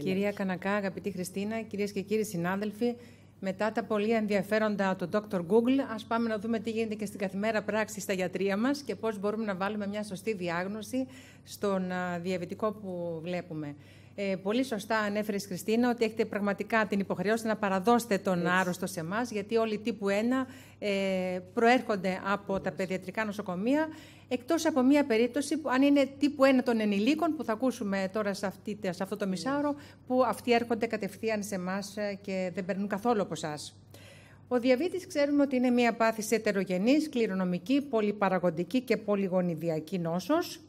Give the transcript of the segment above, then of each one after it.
Κυρία Κανακά, αγαπητή Χριστίνα, κυρίες και κύριοι συνάδελφοι, μετά τα πολύ ενδιαφέροντα του Dr. Google, ας πάμε να δούμε τι γίνεται και στην καθημέρα πράξη στα γιατρία μας και πώς μπορούμε να βάλουμε μια σωστή διάγνωση στον διαβητικό που βλέπουμε. Ε, πολύ σωστά ανέφερε Χριστίνα ότι έχετε πραγματικά την υποχρεώση να παραδώσετε τον Έτσι. άρρωστο σε εμάς, γιατί όλοι τύπου 1 ε, προέρχονται από τα παιδιατρικά νοσοκομεία εκτός από μια περίπτωση που αν είναι τύπου ένα των ενηλίκων που θα ακούσουμε τώρα σε, αυτή, σε αυτό το μισάωρο που αυτοί έρχονται κατευθείαν σε εμάς ε, και δεν περνούν καθόλου από εσάς. Ο διαβήτης ξέρουμε ότι είναι μια πάθηση ετερογενής, κληρονομική, πολυπαραγοντική και πολυγονιδιακή νόσος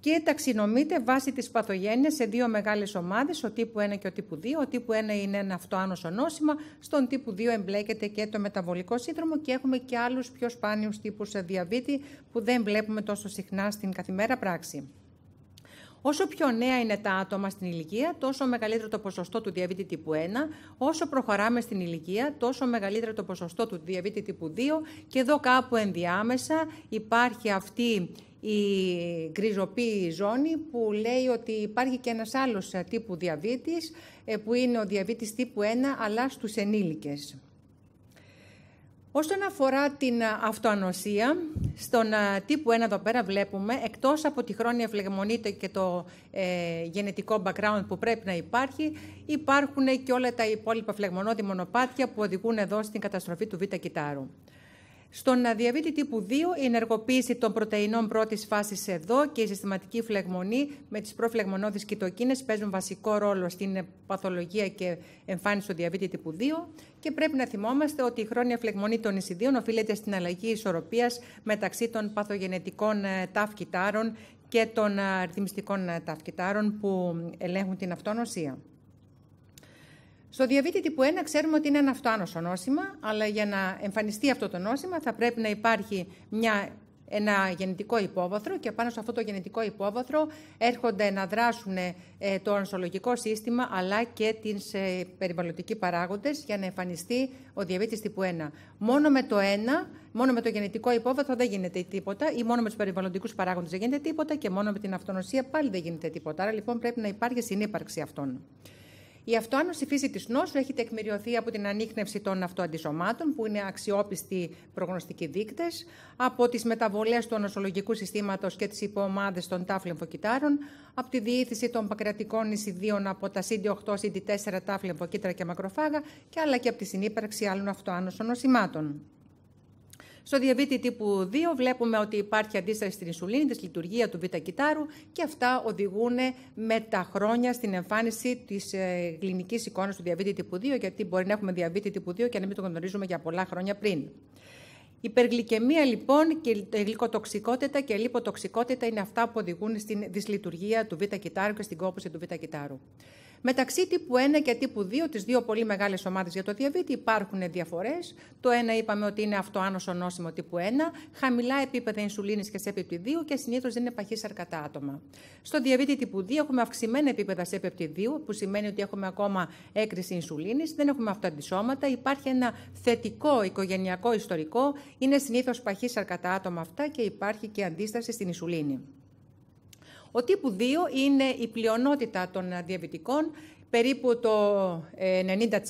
και ταξινομείται βάσει της παθογένειας σε δύο μεγάλες ομάδες ο τύπου 1 και ο τύπου 2. Ο τύπου 1 είναι ένα αυτοάνωσο νόσημα, στον τύπου 2 εμπλέκεται και το μεταβολικό σύνδρομο και έχουμε και άλλους πιο σπάνιους τύπους διαβήτη που δεν βλέπουμε τόσο συχνά στην καθημέρα πράξη. Όσο πιο νέα είναι τα άτομα στην ηλικία, τόσο μεγαλύτερο το ποσοστό του διαβήτη τύπου 1. Όσο προχωράμε στην ηλικία, τόσο μεγαλύτερο το ποσοστό του διαβήτη τύπου 2. Και εδώ κάπου ενδιάμεσα υπάρχει αυτή η γκριζοπή ζώνη που λέει ότι υπάρχει και ένας άλλος ε, τύπου διαβήτης ε, που είναι ο διαβήτης τύπου 1 αλλά στους ενήλικες. Όσον αφορά την ε, αυτοανοσία, στον τύπου 1 εδώ πέρα βλέπουμε, εκτός από τη χρόνια φλεγμονή και το γενετικό background που πρέπει να υπάρχει, υπάρχουν και όλα τα υπόλοιπα φλεγμονώδη μονοπάτια που οδηγούν εδώ στην καταστροφή του β' κυτάρου. Στον διαβήτη τύπου 2, η ενεργοποίηση των πρωτεϊνών πρώτης φάσης εδώ και η συστηματική φλεγμονή με τις προφλεγμονώδεις κοιτοκίνες παίζουν βασικό ρόλο στην παθολογία και εμφάνιση του διαβήτη τύπου 2. Και πρέπει να θυμόμαστε ότι η χρόνια φλεγμονή των εισιδίων οφείλεται στην αλλαγή ισορροπίας μεταξύ των παθογενετικών ε, ταυκιτάρων και των ε, αριθμιστικών ε, ταυκιτάρων που ελέγχουν την αυτονοσία. Στο διαβήτη τύπου 1 ξέρουμε ότι είναι ένα αυτοάνωσο νόσημα, αλλά για να εμφανιστεί αυτό το νόσημα θα πρέπει να υπάρχει μια, ένα γενετικό υπόβαθρο και πάνω σε αυτό το γενετικό υπόβαθρο έρχονται να δράσουν ε, το ανοσολογικό σύστημα αλλά και τις ε, περιβαλλοντικοί παράγοντες για να εμφανιστεί ο διαβήτης τύπου 1. Μόνο με το 1 Μόνο με το γενετικό υπόβαθρο δεν γίνεται τίποτα, ή μόνο με τους περιβαλλοντικούς παράγοντες δεν γίνεται τίποτα, και μόνο με την αυτονοσία πάλι δεν γίνεται τίποτα. Άρα λοιπόν πρέπει να υπάρχει συνύπαρξη αυτών. Η αυτοάνωση φύση της νόσου έχει τεκμηριωθεί από την ανείχνευση των αυτοαντισωμάτων, που είναι αξιόπιστοι προγνωστικοί δείκτες, από τις μεταβολές του νοσολογικού συστήματος και τις υποομάδες των τάφλεμφοκυτάρων, από τη διήθηση των πακρατικών εισιδίων από τα CD8, CD4 τάφλεμφοκύτταρα και μακροφάγα, και άλλα και από τη συνύπαρξη άλλων αυτοάνωσων νοσημάτων. Στο διαβήτη τύπου 2 βλέπουμε ότι υπάρχει αντίσταση στην ισουλίνη, της λειτουργία του β-κυτάρου και αυτά οδηγούν με τα χρόνια στην εμφάνιση της κλινική ε, εικόνας του διαβήτη τύπου 2, γιατί μπορεί να έχουμε διαβήτη τύπου 2 και να μην το γνωρίζουμε για πολλά χρόνια πριν. Η Υπεργλυκαιμία λοιπόν και η ε, γλυκοτοξικότητα και η λιποτοξικότητα είναι αυτά που οδηγούν στην δυσλειτουργία του β-κυτάρου και στην κόπωση του β-κυτάρου. Μεταξύ τύπου 1 και τύπου 2, τις δύο πολύ μεγάλες ομάδες για το διαβήτη, υπάρχουν διαφορές. Το ένα είπαμε ότι είναι αυτό άνοσο νόσημο τύπου 1, χαμηλά επίπεδα ενσουλίνη και επίπεδο 2 και συνήθως δεν είναι παχύς αρκατά άτομα. Στο διαβήτη τύπου 2 έχουμε αυξημένα επίπεδα επίπεδο 2, που σημαίνει ότι έχουμε ακόμα έκρηση ενσουλίνη, δεν έχουμε αυτά αντισώματα, υπάρχει ένα θετικό οικογενειακό ιστορικό, είναι συνήθως παχύς αρκατά άτομα αυτά και υπάρχει και αντίσταση στην Ισουλήνη. Ο τύπου 2 είναι η πλειονότητα των διαβητικών, περίπου το 90% ε,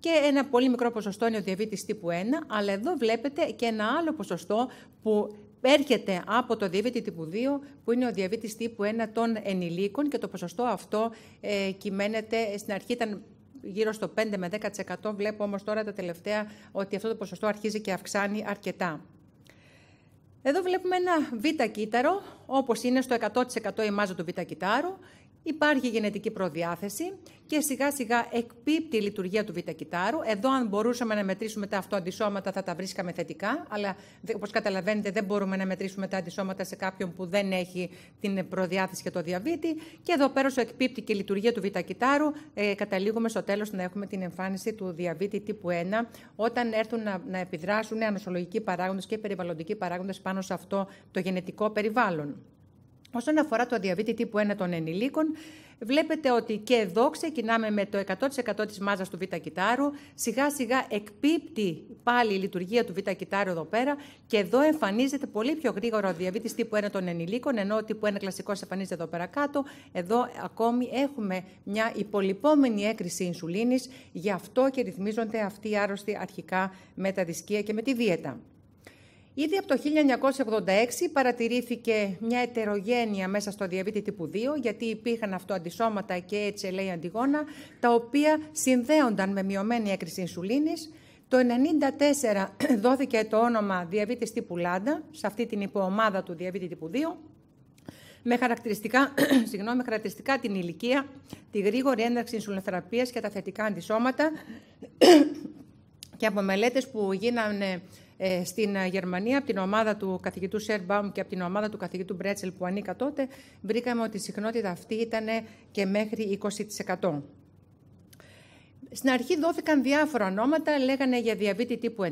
και ένα πολύ μικρό ποσοστό είναι ο διαβήτης τύπου 1, αλλά εδώ βλέπετε και ένα άλλο ποσοστό που έρχεται από το διαβήτη τύπου 2, που είναι ο διαβήτης τύπου 1 των ενηλίκων και το ποσοστό αυτό ε, κυμαίνεται, στην αρχή ήταν γύρω στο 5 με 10%, βλέπω όμως τώρα τα τελευταία ότι αυτό το ποσοστό αρχίζει και αυξάνει αρκετά. Εδώ βλέπουμε ένα β κύτταρο, όπως είναι στο 100% η μάζα του β κυτάρου, Υπάρχει γενετική προδιάθεση και σιγά σιγά εκπίπτει η λειτουργία του β' κυτάρου. Εδώ, αν μπορούσαμε να μετρήσουμε τα αυτοαντισώματα, θα τα βρίσκαμε θετικά. Αλλά, όπως καταλαβαίνετε, δεν μπορούμε να μετρήσουμε τα αντισώματα σε κάποιον που δεν έχει την προδιάθεση για το διαβήτη. Και εδώ πέρα, όσο εκπίπτει και η λειτουργία του β' κυτάρου, ε, καταλήγουμε στο τέλος να έχουμε την εμφάνιση του διαβήτη τύπου 1, όταν έρθουν να, να επιδράσουν ανοσολογικοί παράγοντες και περιβαλλοντικοί παράγοντες πάνω σε αυτό το γενετικό περιβάλλον. Όσον αφορά το διαβήτη τύπου 1 των ενηλίκων, βλέπετε ότι και εδώ ξεκινάμε με το 100% της μάζας του β' σιγά σιγά εκπίπτει πάλι η λειτουργία του β' κυτάρου εδώ πέρα και εδώ εμφανίζεται πολύ πιο γρήγορα ο διαβήτης τύπου 1 των ενηλίκων, ενώ ο τύπου 1 κλασικός εμφανίζεται εδώ πέρα κάτω. Εδώ ακόμη έχουμε μια υπολοιπόμενη έκρηση ινσουλίνης, γι' αυτό και ρυθμίζονται αυτοί οι άρρωστοι αρχικά με τα δυσκία και με τη δίαιτα. Ήδη από το 1986 παρατηρήθηκε μια ετερογένεια μέσα στο διαβήτη τύπου 2, γιατί υπήρχαν αυτοαντισώματα και έτσι λέει αντιγόνα, τα οποία συνδέονταν με μειωμένη έκρηση ινσουλίνης. Το 1994 δόθηκε το όνομα διαβήτης τύπου Λάντα, σε αυτή την υποομάδα του διαβήτη τύπου 2, με χαρακτηριστικά, συγγνώμη, χαρακτηριστικά την ηλικία, τη γρήγορη ένταξη ινσουλινοθεραπείας και τα θετικά αντισώματα και από μελέτες που γίνανε ε, στην ε, Γερμανία από την ομάδα του καθηγητού Σερμπάουμ και από την ομάδα του καθηγητού Μπρέτσελ που ανήκα τότε, βρήκαμε ότι η συχνότητα αυτή ήταν και μέχρι 20%. Στην αρχή δόθηκαν διάφορα ονόματα, λέγανε για διαβήτη τύπου 1,5,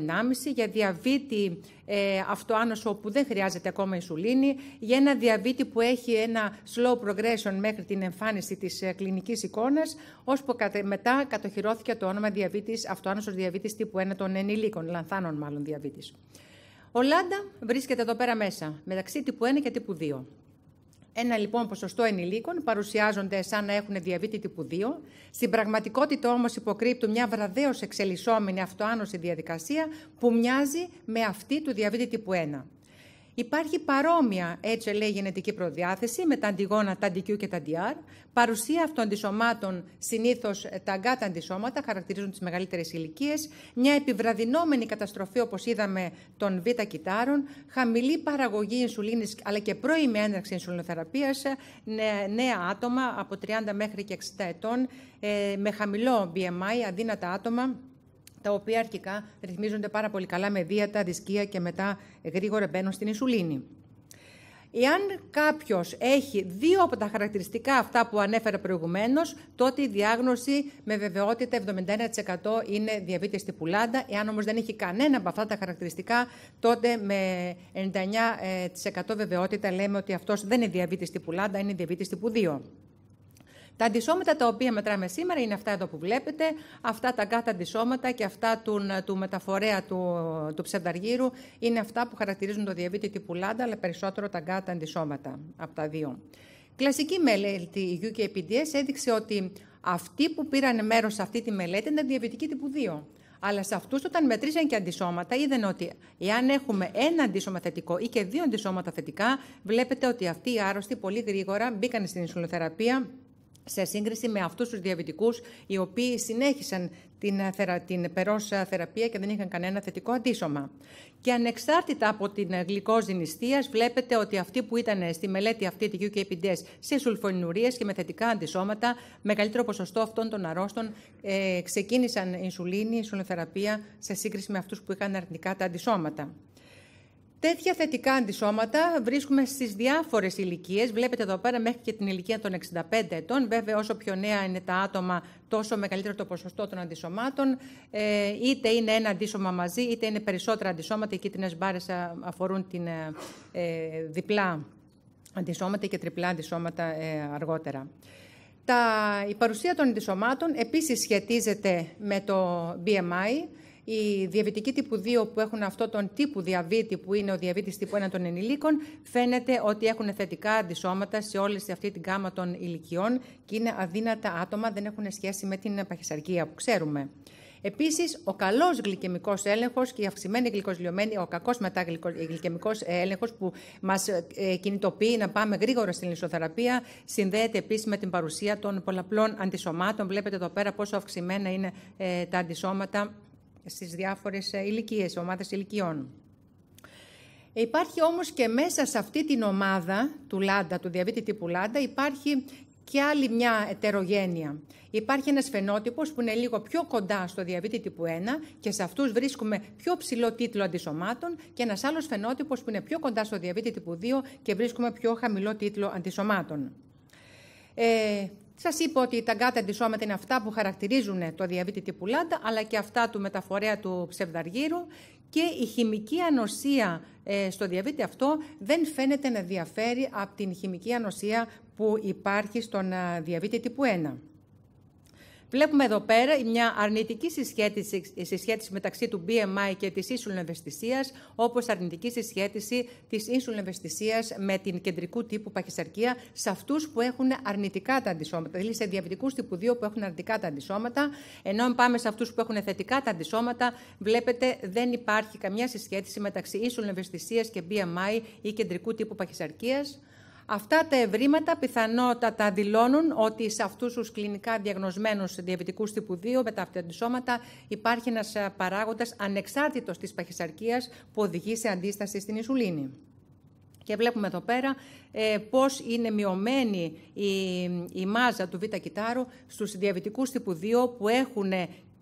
για διαβήτη ε, αυτοάνωσο που δεν χρειάζεται ακόμα ισουλίνη, για ένα διαβήτη που έχει ένα slow progression μέχρι την εμφάνιση της ε, κλινικής εικόνας, ώσπου μετά κατοχυρώθηκε το όνομα διαβήτης, αυτοάνωσος διαβήτης τύπου 1 των ενηλίκων, λανθάνων μάλλον διαβήτης. Ο Λάντα βρίσκεται εδώ πέρα μέσα, μεταξύ τύπου 1 και τύπου 2. Ένα λοιπόν ποσοστό ενηλίκων παρουσιάζονται σαν να έχουν διαβήτη τύπου 2. Στην πραγματικότητα όμως υποκρύπτουν μια βραδέως εξελισσόμενη αυτοάνωση διαδικασία που μοιάζει με αυτή του διαβήτη τύπου 1. Υπάρχει παρόμοια, έτσι λέει, γενετική προδιάθεση με τα αντιγόνα, τα DQ και τα DR. Παρουσία αυτών αντισωμάτων, συνήθως ε, τα αγκάτα αντισώματα, χαρακτηρίζουν τις μεγαλύτερες ηλικίες. Μια επιβραδυνόμενη καταστροφή, όπως είδαμε, των β' κυτάρων. Χαμηλή παραγωγή ινσουλίνης, αλλά και πρώιμη έναρξη ινσουλινοθεραπείας. Νέα άτομα από 30 μέχρι και 60 ετών, ε, με χαμηλό BMI, αδύνατα άτομα τα οποία αρχικά ρυθμίζονται πάρα πολύ καλά με δίατα, δισκία και μετά γρήγορα μπαίνουν στην ισουλίνη. Εάν κάποιος έχει δύο από τα χαρακτηριστικά αυτά που ανέφερα προηγουμένως, τότε η διάγνωση με βεβαιότητα 71% είναι διαβήτη τύπου Εάν όμως δεν έχει κανένα από αυτά τα χαρακτηριστικά, τότε με 99% βεβαιότητα λέμε ότι αυτός δεν είναι διαβήτης τύπου είναι διαβήτης τύπου 2. Τα αντισώματα τα οποία μετράμε σήμερα είναι αυτά εδώ που βλέπετε, αυτά τα κάθε αντισώματα και αυτά του, του μεταφορέα του, του ψευδαργύρου είναι αυτά που χαρακτηρίζουν το διαβήτη τύπου λάντα, αλλά περισσότερο τα κάθε αντισώματα από τα δύο. Κλασική μελέτη UKPDS έδειξε ότι αυτοί που πήραν μέρος σε αυτή τη μελέτη ήταν διαβητικοί τύπου 2. Αλλά σε αυτούς, όταν μετρήσαν και αντισώματα, είδαν ότι εάν έχουμε ένα αντίσωμα θετικό ή και δύο αντισώματα θετικά, βλέπετε ότι αυτοί οι άρρωστοι πολύ γρήγορα μπήκαν στην ισολοθεραπεία σε σύγκριση με αυτούς τους διαβητικούς οι οποίοι συνέχισαν την, ε, θερα, την περόσα ε, θεραπεία και δεν είχαν κανένα θετικό αντίσωμα. Και ανεξάρτητα από την ε, γλυκόζη νηστείας βλέπετε ότι αυτοί που ήταν στη μελέτη αυτή τη UKPDS σε σουλφωνουρίες και με θετικά αντισώματα, μεγαλύτερο ποσοστό αυτών των αρρώστων ε, ξεκίνησαν ινσουλίνη, ινσουλοθεραπεία σε σύγκριση με αυτούς που είχαν αρνητικά τα αντισώματα. Τέτοια θετικά αντισώματα βρίσκουμε στις διάφορες ηλικίες. Βλέπετε εδώ πέρα μέχρι και την ηλικία των 65 ετών. Βέβαια, όσο πιο νέα είναι τα άτομα, τόσο μεγαλύτερο το ποσοστό των αντισωμάτων. Ε, είτε είναι ένα αντίσωμα μαζί, είτε είναι περισσότερα αντισώματα. Οι κίτρινε μπάρε αφορούν την, ε, ε, διπλά αντισώματα και τριπλά αντισώματα ε, αργότερα. Τα, η παρουσία των αντισωμάτων επίσης σχετίζεται με το BMI οι διαβητικοί τύπου 2 που έχουν αυτό τον τύπο διαβήτη που είναι ο διαβήτης τύπου 1 των ενηλίκων φαίνεται ότι έχουν θετικά αντισώματα σε όλη αυτή την γάμα των ηλικιών και είναι αδύνατα άτομα, δεν έχουν σχέση με την παχυσαρκία που ξέρουμε. Επίσης, ο καλός γλυκαιμικός έλεγχος και η αυξημένη γλυκοσλιωμένη, ο κακός μετά ε, γλυκαιμικός ε, έλεγχος που μας ε, κινητοποιεί να πάμε γρήγορα στην ισοθεραπεία, συνδέεται επίσης με την παρουσία των πολλαπλών αντισωμάτων. Βλέπετε εδώ πέρα πόσο αυξημένα είναι τα αντισώματα στις διάφορες ε, ηλικίες, ομάδες ηλικιών. Υπάρχει όμως και μέσα σε αυτή την ομάδα του Λάντα, του διαβήτη τύπου Λάντα, υπάρχει και άλλη μια ετερογένεια. Υπάρχει ένας φαινότυπος που είναι λίγο πιο κοντά στο διαβήτη τύπου 1 και σε αυτούς βρίσκουμε πιο ψηλό τίτλο αντισωμάτων και ένας άλλος φαινότυπος που είναι πιο κοντά στο διαβήτη τύπου 2 και βρίσκουμε πιο χαμηλό τίτλο αντισωμάτων. Ε, Σας είπα ότι τα γκάτα αντισώματα είναι αυτά που χαρακτηρίζουν το διαβίτη τύπου ΛΑΤΑ αλλά και αυτά του μεταφορέα του ψευδαργύρου και η χημική ανοσία ε, στο διαβίτη αυτό δεν φαίνεται να διαφέρει από την χημική ανοσία που υπάρχει στον ε, διαβίτη τύπου 1. Βλέπουμε εδώ πέρα μια αρνητική συσχέτιση, συσχέτιση μεταξύ του BMI και της ίσουλων ευαισθησίας, όπως αρνητική συσχέτιση της ίσουλων ευαισθησίας με την κεντρικού τύπου παχυσαρκία σε αυτούς που έχουν αρνητικά τα αντισώματα, δηλαδή σε διαβητικούς τύπου 2 που έχουν αρνητικά τα αντισώματα, ενώ αν πάμε σε αυτούς που έχουν θετικά τα αντισώματα, βλέπετε δεν υπάρχει καμιά συσχέτιση μεταξύ ίσουλων ευαισθησίας και BMI ή κεντρικού τύπου παχυσαρκίας. Αυτά τα ευρήματα πιθανότατα δηλώνουν ότι σε αυτούς τους κλινικά διαγνωσμένους διαβητικούς τύπου 2 με τα αυτοαντισώματα υπάρχει ένας ε, παράγοντας ανεξάρτητος της παχυσαρκίας που οδηγεί σε αντίσταση στην ισουλίνη. Και βλέπουμε εδώ πέρα ε, πώς είναι μειωμένη η, μάζα του β' κυτάρου στους διαβητικούς τύπου 2 που έχουν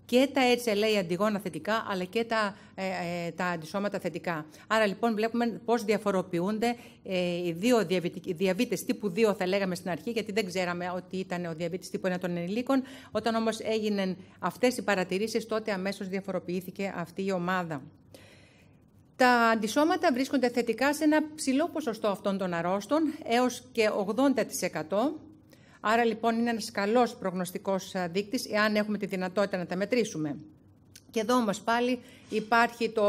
και τα HLA αντιγόνα θετικά, αλλά και τα, ε, ε, τα αντισώματα θετικά. Άρα λοιπόν βλέπουμε πώς διαφοροποιούνται ε, οι δύο διαβήτες τύπου 2 θα λέγαμε στην αρχή, γιατί δεν ξέραμε ότι ήταν ο διαβήτης τύπου 1 των ενηλίκων. Όταν όμως έγιναν αυτές οι παρατηρήσεις, τότε αμέσως διαφοροποιήθηκε αυτή η ομάδα. Τα αντισώματα βρίσκονται θετικά σε ένα ψηλό ποσοστό αυτών των αρρώστων, έως και 80%. Άρα λοιπόν είναι ένας καλός προγνωστικός δείκτης, εάν έχουμε τη δυνατότητα να τα μετρήσουμε. Και εδώ όμως πάλι υπάρχει το,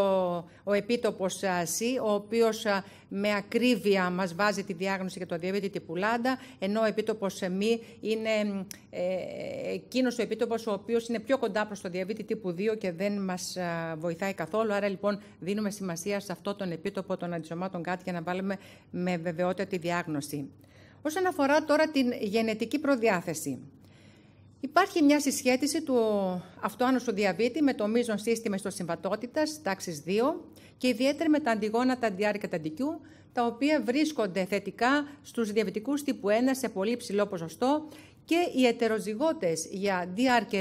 ο επίτοπος C, ο οποίος με ακρίβεια μας βάζει τη διάγνωση για το διαβήτη τύπου λάντα, ενώ ο επίτοπος ε, μη είναι ε, εκείνος ο επίτοπος ο οποίος είναι πιο κοντά προς το διαβήτη τύπου 2 και δεν μας βοηθάει καθόλου. Άρα λοιπόν δίνουμε σημασία σε αυτό τον επίτοπο των αντισωμάτων κάτι για να βάλουμε με βεβαιότητα τη διάγνωση. Όσον αφορά τώρα την γενετική προδιάθεση. Υπάρχει μια συσχέτιση του αυτοάνωσου διαβήτη με το μείζον σύστημα ιστοσυμβατότητας τάξης 2 και ιδιαίτερα με τα αντιγόνα τα DR και τα DQ, τα οποία βρίσκονται θετικά στους διαβητικούς τύπου 1 σε πολύ ψηλό ποσοστό και οι ετεροζυγότες για DR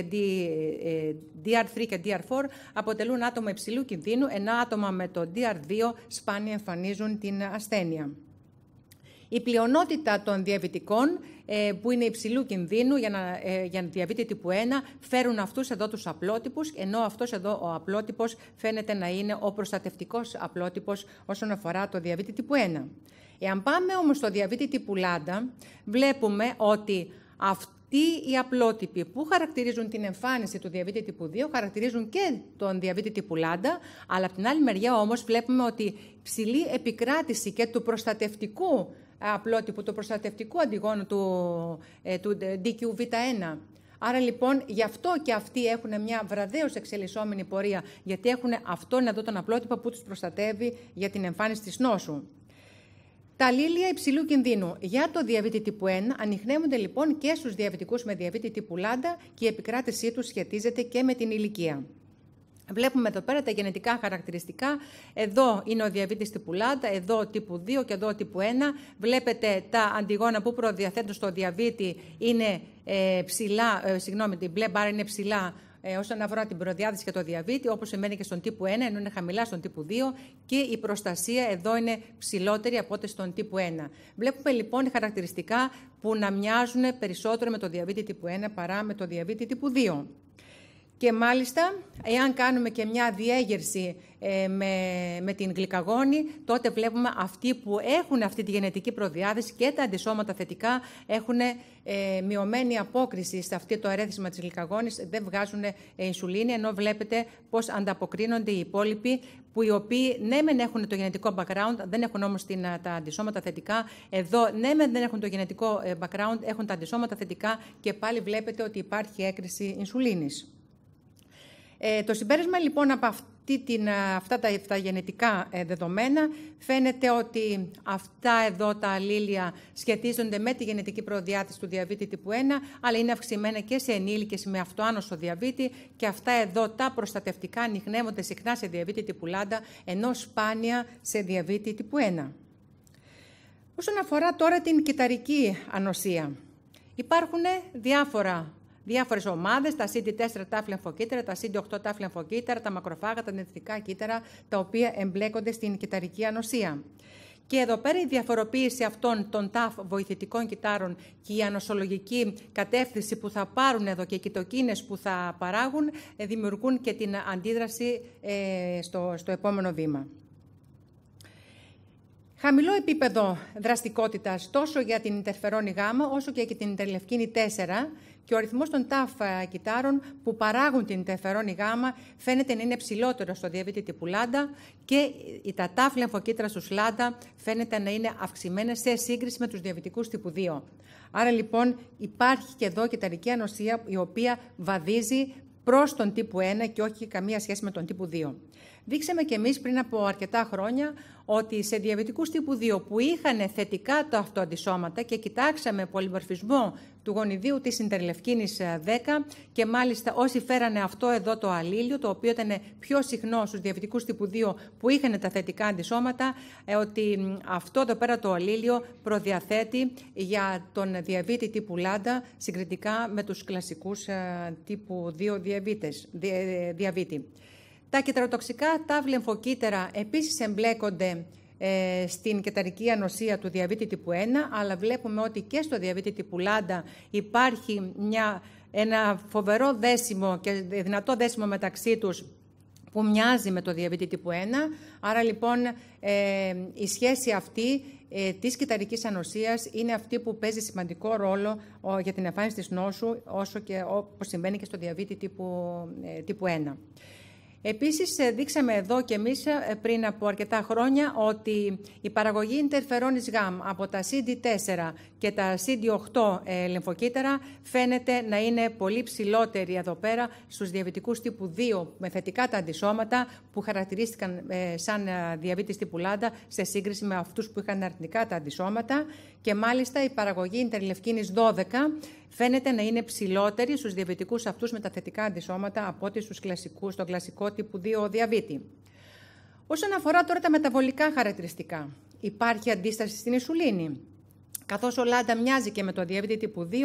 DR3 ε, και DR4 αποτελούν άτομα υψηλού κινδύνου, ενώ άτομα με το DR2 σπάνια εμφανίζουν την ασθένεια. Η πλειονότητα των διαβητικών ε, που είναι υψηλού κινδύνου για, να, ε, για διαβήτη τύπου 1 φέρουν αυτούς εδώ τους απλότυπους, ενώ αυτός εδώ ο απλότυπος φαίνεται να είναι ο προστατευτικός απλότυπος όσον αφορά το διαβήτη τύπου 1. Εάν πάμε όμως στο διαβήτη τύπου λάντα, βλέπουμε ότι αυτοί οι απλότυποι που χαρακτηρίζουν την εμφάνιση του διαβήτη τύπου 2 χαρακτηρίζουν και τον διαβήτη τύπου λάντα, αλλά από την άλλη μεριά όμως βλέπουμε ότι ψηλή επικράτηση και του προστατευτικού απλότυπου, το προστατευτικό αντιγόνο του, του DQV1. Ε, ε, Άρα λοιπόν γι' αυτό και αυτοί έχουν μια βραδέως εξελισσόμενη πορεία, γιατί έχουν αυτόν τον απλότυπο που τους προστατεύει για την εμφάνιση της νόσου. Τα λίλια υψηλού κινδύνου για το διαβήτη τύπου 1 ανοιχνεύονται λοιπόν και στους διαβητικούς με διαβήτη τύπου λάντα και η επικράτησή τους σχετίζεται και με την ηλικία. Βλέπουμε εδώ πέρα τα γενετικά χαρακτηριστικά. Εδώ είναι ο διαβήτης τύπου λάντα, εδώ τύπου 2 και εδώ τύπου 1. Βλέπετε τα αντιγόνα που προδιαθέτουν στο διαβήτη είναι ε, ψηλά, ε, συγγνώμη, την μπλε μπάρα είναι ψηλά ε, όσον αφορά την προδιάθεση και το διαβήτη, όπως σημαίνει και στον τύπου 1, ενώ είναι χαμηλά στον τύπου 2 και η προστασία εδώ είναι ψηλότερη από ό,τι στον τύπου 1. Βλέπουμε λοιπόν χαρακτηριστικά που να μοιάζουν περισσότερο με το διαβήτη τύπου 1 παρά με το διαβήτη τύπου 2. Και μάλιστα, εάν κάνουμε και μια διέγερση ε, με, με την γλυκαγόνη, τότε βλέπουμε αυτοί που έχουν αυτή τη γενετική προδιάθεση και τα αντισώματα θετικά έχουν ε, μειωμένη απόκριση σε αυτό το αρέθισμα της γλυκαγόνης, δεν βγάζουν ινσουλίνη, ενώ βλέπετε πώς ανταποκρίνονται οι υπόλοιποι, που οι οποίοι ναι μεν έχουν το γενετικό background, δεν έχουν όμως την, ε, τα αντισώματα θετικά. Εδώ ναι μεν δεν έχουν το γενετικό ε, background, έχουν τα αντισώματα θετικά και πάλι βλέπετε ότι υπάρχει έκρηση ινσουλίνης. Ε, το συμπέρασμα λοιπόν από αυτή την, αυτά τα, τα γενετικά ε, δεδομένα φαίνεται ότι αυτά εδώ τα αλλήλια σχετίζονται με τη γενετική προδιάθεση του διαβήτη τύπου 1, αλλά είναι αυξημένα και σε ενήλικες με αυτοάνωσο διαβήτη και αυτά εδώ τα προστατευτικά ανοιχνεύονται συχνά σε διαβήτη τύπου λάντα, ενώ σπάνια σε διαβήτη τύπου 1. Όσον αφορά τώρα την κυταρική ανοσία, υπάρχουν διάφορα διάφορες ομάδες, τα CD4 τάφλια αμφοκύτταρα, τα CD8 τάφλια αμφοκύτταρα, τα μακροφάγα, τα νευρικά κύτταρα, τα οποία εμπλέκονται στην κυταρική ανοσία. Και εδώ πέρα η διαφοροποίηση αυτών των ταφ βοηθητικών κυτάρων και η ανοσολογική κατεύθυνση που θα πάρουν εδώ και οι κοιτοκίνες που θα παράγουν ε, δημιουργούν και την αντίδραση ε, στο, στο επόμενο βήμα. Χαμηλό επίπεδο δραστικότητας τόσο για την Ιντερφερόνη Γ όσο και για την Ιντερλευκίνη 4 και ο αριθμός των ταφ ε, κυτάρων που παράγουν την τεφερόνη γάμα φαίνεται να είναι ψηλότερο στο διαβήτη τύπου Λάντα και τα ταφ λεμφοκύτρα στου Λάντα φαίνεται να είναι αυξημένα σε σύγκριση με τους διαβητικούς τύπου 2. Άρα λοιπόν υπάρχει και εδώ κυταρική ανοσία η οποία βαδίζει προς τον τύπου 1 και όχι καμία σχέση με τον τύπου 2 δείξαμε και εμείς πριν από αρκετά χρόνια ότι σε διαβητικούς τύπου 2 που είχαν θετικά τα αυτοαδησώματα και κοιτάξαμε πολιμορφισμό του γονειδίου τη Συνεται Λευκίνηση 10 και μάλιστα όσοι φέραν αυτό εδώ το αλήθεια, το οποίο ήταν πιο συχνά στου διαβητικού τύπου 2 που είχαν θετικά τα αυτοαντισώματα και κοιτάξαμε πολυμορφισμό του γονιδίου της συντεριλευκήνη 10 ε, και μάλιστα όσοι φέρανε αυτό εδώ το αλλήλιο, το οποίο ήταν πιο συχνό στους διαβητικου τύπου 2 που είχαν τα θετικά αντισώματα, ε, ότι αυτό εδώ πέρα το αλήλιο προδιαθέτει για τον διαβήτη τύπου λάντα συγκριτικά με τους κλασικούς ε, τύπου 2 διαβήτη. Τα κυταροτοξικά, τα κύτταρα επίσης εμπλέκονται ε, στην κεταρική ανοσία του διαβήτη τύπου 1, αλλά βλέπουμε ότι και στο διαβήτη τύπου λάντα υπάρχει μια, ένα φοβερό δέσιμο και δυνατό δέσιμο μεταξύ τους που μοιάζει με το διαβήτη τύπου 1. Άρα λοιπόν ε, η σχέση αυτή ε, της κυταρικής ανοσίας είναι αυτή που παίζει σημαντικό ρόλο για την εμφάνιση της νόσου, όσο και όπως συμβαίνει και στο διαβήτη τύπου, ε, τύπου 1. Επίσης, ε, δείξαμε εδώ και εμείς ε, πριν από αρκετά χρόνια ότι η παραγωγή Interferonis γαμ από τα CD4 και τα CD8 ε, λεμφοκύτταρα φαίνεται να είναι πολύ ψηλότερη εδώ πέρα στους διαβητικούς τύπου 2 με θετικά τα αντισώματα που χαρακτηρίστηκαν σαν διαβήτης τύπου λάντα σε σύγκριση με αυτούς που είχαν αρνητικά τα αντισώματα και μάλιστα η παραγωγή Interleukinis 12 φαίνεται να είναι ψηλότερη στους διαβητικούς αυτούς με τα θετικά αντισώματα από ότι στους κλασικούς, στον κλασικό τύπου 2 διαβήτη. Όσον αφορά τώρα τα μεταβολικά χαρακτηριστικά, υπάρχει αντίσταση στην ισουλίνη. Καθώς ο Λάντα μοιάζει και με το διαβήτη τύπου 2,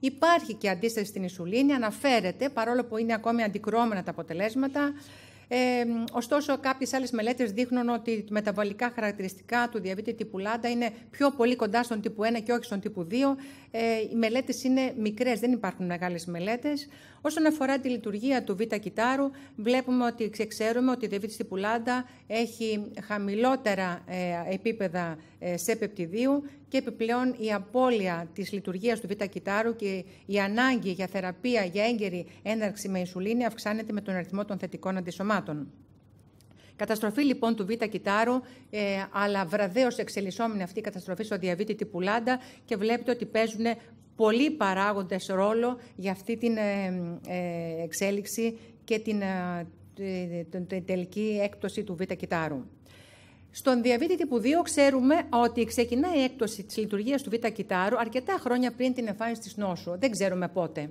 υπάρχει και αντίσταση στην ισουλίνη, αναφέρεται, παρόλο που είναι ακόμη αντικρώμενα τα αποτελέσματα, ε, ωστόσο, κάποιες άλλες μελέτες δείχνουν ότι τα μεταβολικά χαρακτηριστικά του διαβήτη τύπου λάντα είναι πιο πολύ κοντά στον τύπου 1 και όχι στον τύπου 2. Ε, οι μελέτες είναι μικρές, δεν υπάρχουν μεγάλες μελέτες. Όσον αφορά τη λειτουργία του β' κυτάρου, βλέπουμε ότι ξέρουμε ότι η διαβήτης τύπου λάντα έχει χαμηλότερα ε, επίπεδα ε, σε πεπτιδίου και επιπλέον η απώλεια της λειτουργίας του β' κυτάρου και η ανάγκη για θεραπεία για έγκαιρη έναρξη με ισουλίνη αυξάνεται με τον αριθμό των θετικών αντισωμάτων. Καταστροφή λοιπόν του β' κυτάρου, ε, αλλά βραδέως εξελισσόμενη αυτή η καταστροφή στο διαβήτη τύπου και βλέπετε ότι παίζουν πολλοί παράγοντες ρόλο για αυτή την ε, ε, εξέλιξη και την, τελική έκπτωση του β' κυτάρου. Στον διαβήτη τύπου 2 ξέρουμε ότι ξεκινάει η έκπτωση της λειτουργίας του β' κυτάρου αρκετά χρόνια πριν την εμφάνιση της νόσου. Δεν ξέρουμε πότε.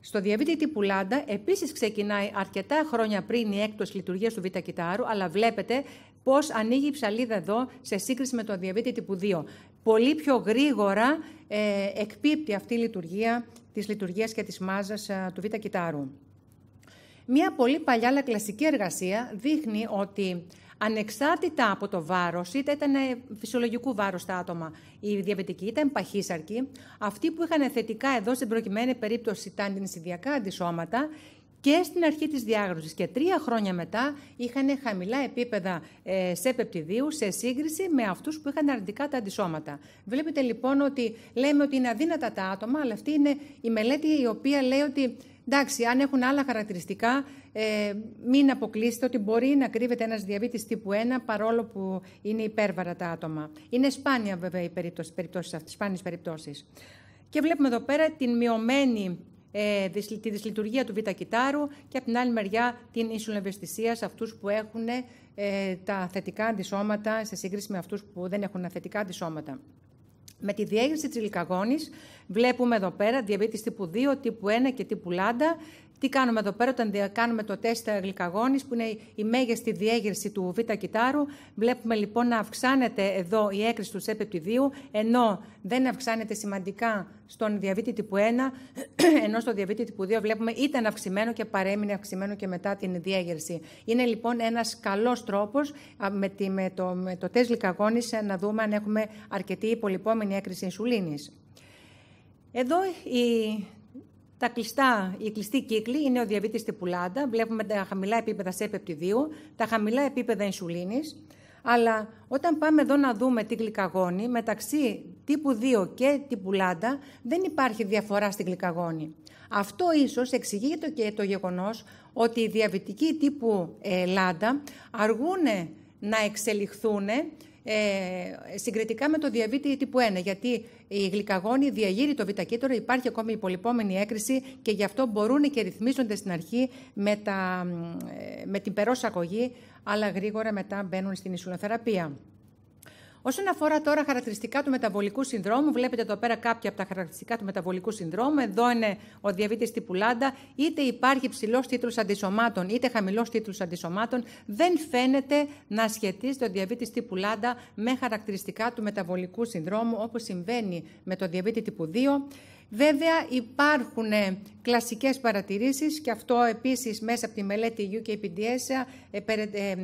Στο διαβήτη τύπου λάντα επίσης ξεκινάει αρκετά χρόνια πριν η έκπτωση λειτουργίας του β' κυτάρου, αλλά βλέπετε πώς ανοίγει η ψαλίδα εδώ σε σύγκριση με τον διαβήτη τύπου 2. Πολύ πιο γρήγορα ε, εκπίπτει αυτή η λειτουργία της λειτουργίας και της μάζας ε, του β' κυτάρου. Μία πολύ παλιά αλλά κλασική εργασία δείχνει ότι ανεξάρτητα από το βάρος, είτε ήταν φυσιολογικού βάρους τα άτομα, Η διαβητική είτε παχύσαρκοι, αυτοί που είχαν θετικά εδώ στην προκειμένη περίπτωση τα αντινσυνδιακά αντισώματα και στην αρχή της διάγνωσης και τρία χρόνια μετά είχαν χαμηλά επίπεδα ε, σε πεπτιδίου σε σύγκριση με αυτούς που είχαν αρνητικά τα αντισώματα. Βλέπετε λοιπόν ότι λέμε ότι είναι αδύνατα τα άτομα, αλλά αυτή είναι η μελέτη η οποία λέει ότι Εντάξει, αν έχουν άλλα χαρακτηριστικά, ε, μην αποκλείσετε ότι μπορεί να κρύβεται ένας διαβήτης τύπου 1 παρόλο που είναι υπέρβαρα τα άτομα. Είναι σπάνια βέβαια οι περιπτώσεις αυτές, σπάνιες περιπτώσεις. Και βλέπουμε εδώ πέρα την μειωμένη ε, τη δυσλειτουργία του β' και από την άλλη μεριά την ευαισθησία σε αυτούς που έχουν ε, τα θετικά αντισώματα σε σύγκριση με αυτούς που δεν έχουν θετικά αντισώματα. Με τη διέγερση της γλυκαγόνης βλέπουμε εδώ πέρα διαβήτης τύπου 2, τύπου 1 και τύπου λάντα τι κάνουμε εδώ πέρα, όταν κάνουμε το τεστ γλυκαγόνης, που είναι η μέγιστη διέγερση του β' κυτάρου, βλέπουμε λοιπόν να αυξάνεται εδώ η έκρηση του σεπεπτιδίου, ενώ δεν αυξάνεται σημαντικά στον διαβήτη τύπου 1, ενώ στο διαβήτη τύπου 2 βλέπουμε ήταν αυξημένο και παρέμεινε αυξημένο και μετά την διέγερση. Είναι λοιπόν ένας καλός τρόπος με, το, με το τεστ γλυκαγόνη ε, να δούμε αν έχουμε αρκετή υπολοιπόμενη έκρηση ινσουλίνης. Εδώ η τα κλειστά, οι κλειστοί κύκλοι είναι ο διαβήτης τυπουλάντα, πουλάντα. Βλέπουμε τα χαμηλά επίπεδα σεπεπτιδίου, τα χαμηλά επίπεδα ενσουλίνη. Αλλά όταν πάμε εδώ να δούμε τη γλυκαγόνη, μεταξύ τύπου 2 και τύπου λάντα δεν υπάρχει διαφορά στη γλυκαγόνη. Αυτό ίσως εξηγείται και το γεγονός ότι οι διαβητικοί τύπου ε, λάντα αργούν να εξελιχθούν ε, συγκριτικά με το διαβήτη τύπου 1, γιατί η γλυκαγόνη διαγείρει το κύτταρο, υπάρχει ακόμη υπολοιπόμενη έκρηση και γι' αυτό μπορούν και ρυθμίζονται στην αρχή με, τα, ε, με την αλλά γρήγορα μετά μπαίνουν στην ισουλοθεραπεία. Όσον αφορά τώρα χαρακτηριστικά του μεταβολικού συνδρόμου, βλέπετε εδώ πέρα κάποια από τα χαρακτηριστικά του μεταβολικού συνδρόμου. Εδώ είναι ο διαβήτης τύπου Λάντα. Είτε υπάρχει ψηλός τίτλος αντισωμάτων, είτε χαμηλός τίτλος αντισωμάτων, δεν φαίνεται να σχετίζεται ο διαβήτης τύπου Λάντα με χαρακτηριστικά του μεταβολικού συνδρόμου, όπως συμβαίνει με το διαβήτη τύπου 2. Βέβαια υπάρχουν ε, κλασικές παρατηρήσεις και αυτό επίσης μέσα από τη μελέτη UKPDS, ε, ε, ε,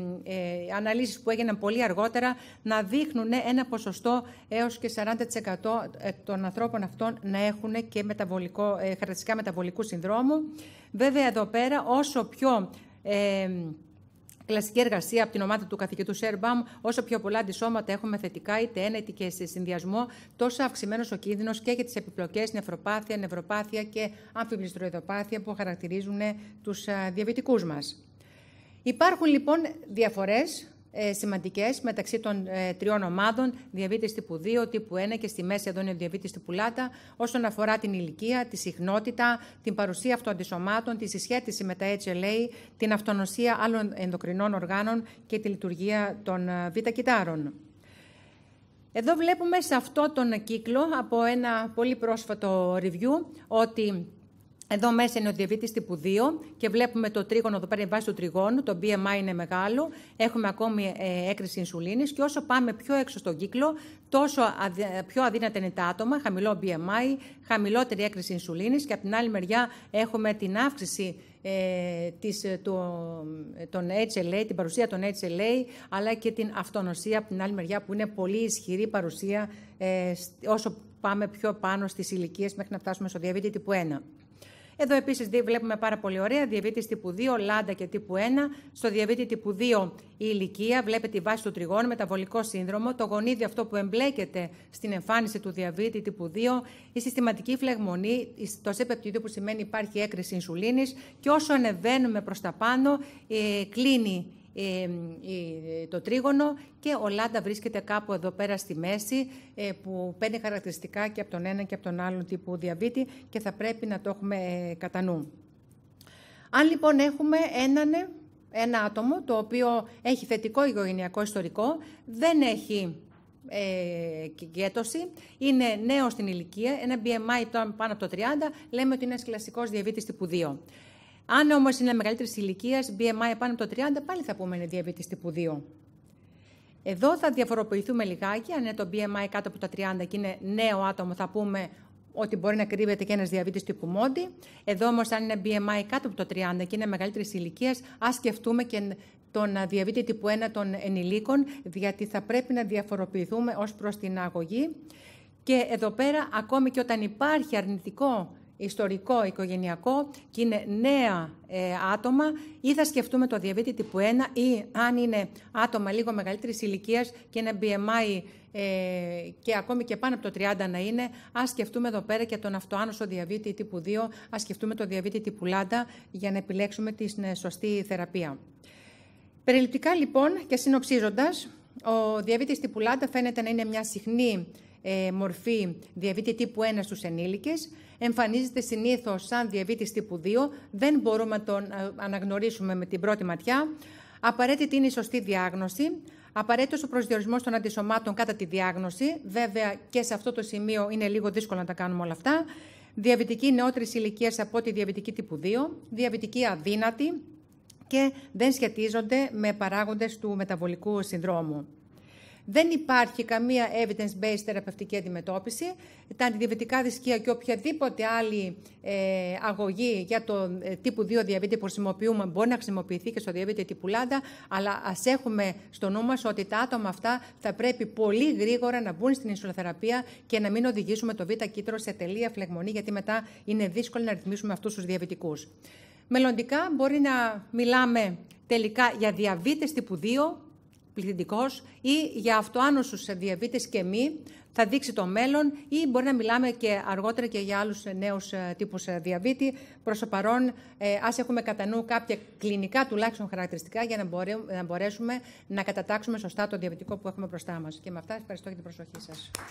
αναλύσεις που έγιναν πολύ αργότερα, να δείχνουν ε, ένα ποσοστό έως και 40% των ανθρώπων αυτών να έχουν και μεταβολικό, χαρακτηριστικά μεταβολικού συνδρόμου. Βέβαια εδώ πέρα όσο πιο... Κλασική εργασία από την ομάδα του καθηγητού Σέρμπαμ. Όσο πιο πολλά αντισώματα έχουμε θετικά, είτε ένα είτε και σε συνδυασμό, τόσο αυξημένος ο κίνδυνος και για τις επιπλοκές νευροπάθεια, νευροπάθεια και αμφιβληστροειδοπάθεια που χαρακτηρίζουν τους διαβητικούς μας. Υπάρχουν λοιπόν διαφορές ε, σημαντικές μεταξύ των ε, τριών ομάδων, διαβήτης τύπου 2, τύπου 1 και στη μέση εδώ είναι ο διαβήτης τύπου λάτα, όσον αφορά την ηλικία, τη συχνότητα, την παρουσία αυτοαντισωμάτων τη συσχέτιση με τα HLA, την αυτονοσία άλλων ενδοκρινών οργάνων και τη λειτουργία των ε, β-κυτάρων. Εδώ βλέπουμε σε αυτό τον κύκλο από ένα πολύ πρόσφατο review ότι εδώ μέσα είναι ο διαβήτης τύπου 2 και βλέπουμε το τρίγωνο εδώ πέρα, η βάση του τριγώνου, το BMI είναι μεγάλο. Έχουμε ακόμη ε, έκρηση Ισουλήνη και όσο πάμε πιο έξω στον κύκλο, τόσο πιο αδύνατα είναι τα άτομα, χαμηλό BMI, χαμηλότερη έκρηση ινσουλίνης και από την άλλη μεριά έχουμε την αύξηση ε, της, ε, το, ε, τον HLA, την παρουσία των HLA, αλλά και την αυτονοσία από την άλλη μεριά που είναι πολύ ισχυρή παρουσία όσο πάμε πιο πάνω στις ηλικίες μέχρι να φτάσουμε στο διαβήτη τύπου 1. Εδώ επίσης βλέπουμε πάρα πολύ ωραία διαβήτης τύπου 2, λάντα και τύπου 1. Στο διαβήτη τύπου 2 η ηλικία, βλέπετε τη βάση του τριγώνου, μεταβολικό σύνδρομο, το γονίδιο αυτό που εμπλέκεται στην εμφάνιση του διαβήτη τύπου 2, η συστηματική φλεγμονή, το σεπεπτίδιο που σημαίνει υπάρχει έκρηση ισουλίνη και όσο ανεβαίνουμε προς τα πάνω ε, κλείνει το τρίγωνο και ο Λάντα βρίσκεται κάπου εδώ πέρα στη μέση ε, που παίρνει χαρακτηριστικά και από τον ένα και από τον άλλον τύπου διαβήτη και θα πρέπει να το έχουμε ε, κατά νου. Αν λοιπόν έχουμε έναν ένα άτομο το οποίο έχει θετικό οικογενειακό ιστορικό, δεν έχει ε, είναι νέο στην ηλικία, ένα BMI πάνω από το 30, λέμε ότι είναι ένας κλασικός διαβήτης τύπου 2. Αν όμως είναι μεγαλύτερης ηλικίας, BMI πάνω από το 30, πάλι θα πούμε είναι διαβήτης τύπου 2. Εδώ θα διαφοροποιηθούμε λιγάκι. Αν είναι το BMI κάτω από τα 30 και είναι νέο άτομο, θα πούμε ότι μπορεί να κρύβεται και ένας διαβήτης τύπου μόντι. Εδώ όμως, αν είναι BMI κάτω από το 30 και είναι μεγαλύτερης ηλικίας, ας σκεφτούμε και τον διαβήτη τύπου 1 των ενηλίκων, γιατί θα πρέπει να διαφοροποιηθούμε ως προς την αγωγή. Και εδώ πέρα, ακόμη και όταν υπάρχει αρνητικό ιστορικό, οικογενειακό και είναι νέα ε, άτομα ή θα σκεφτούμε το διαβήτη τύπου 1 ή αν είναι άτομα λίγο μεγαλύτερης ηλικίας και ένα BMI ε, και ακόμη και πάνω από το 30 να είναι, ας σκεφτούμε εδώ πέρα και τον αυτοάνωσο διαβήτη τύπου 2, ας σκεφτούμε το διαβήτη τύπου λάντα για να επιλέξουμε τη ε, σωστή θεραπεία. Περιληπτικά λοιπόν και συνοψίζοντας, ο διαβήτης τύπου λάντα φαίνεται να είναι μια συχνή ε, μορφή διαβήτη τύπου 1 στους ενήλικες, εμφανίζεται συνήθως σαν διαβήτης τύπου 2, δεν μπορούμε να τον ε, αναγνωρίσουμε με την πρώτη ματιά, απαραίτητη είναι η σωστή διάγνωση, Απαραίτητος ο προσδιορισμός των αντισωμάτων κατά τη διάγνωση. Βέβαια και σε αυτό το σημείο είναι λίγο δύσκολο να τα κάνουμε όλα αυτά. Διαβητική νεότερης ηλικίας από τη διαβητική τύπου 2, διαβητική αδύνατη και δεν σχετίζονται με παράγοντες του μεταβολικού συνδρόμου. Δεν υπάρχει καμία evidence-based θεραπευτική αντιμετώπιση. Τα αντιδιαβητικά δυσκεία και οποιαδήποτε άλλη ε, αγωγή για το ε, τύπου 2 διαβήτη που χρησιμοποιούμε μπορεί να χρησιμοποιηθεί και στο διαβήτη τύπου λάντα, αλλά ας έχουμε στο νου μας ότι τα άτομα αυτά θα πρέπει πολύ γρήγορα να μπουν στην ισολοθεραπεία και να μην οδηγήσουμε το β' κύτρο σε τελεία φλεγμονή, γιατί μετά είναι δύσκολο να ρυθμίσουμε αυτούς τους διαβητικούς. Μελλοντικά μπορεί να μιλάμε τελικά για διαβήτες τύπου 2 πληθυντικός ή για αυτοάνωσους διαβήτες και μη θα δείξει το μέλλον ή μπορεί να μιλάμε και αργότερα και για άλλους νέους ε, τύπους ε, διαβήτη. Προς το παρόν, ε, ας έχουμε κατά νου κάποια κλινικά τουλάχιστον χαρακτηριστικά για να μπορέσουμε να κατατάξουμε σωστά το διαβητικό που έχουμε μπροστά μας. Και με αυτά ευχαριστώ για την προσοχή σας.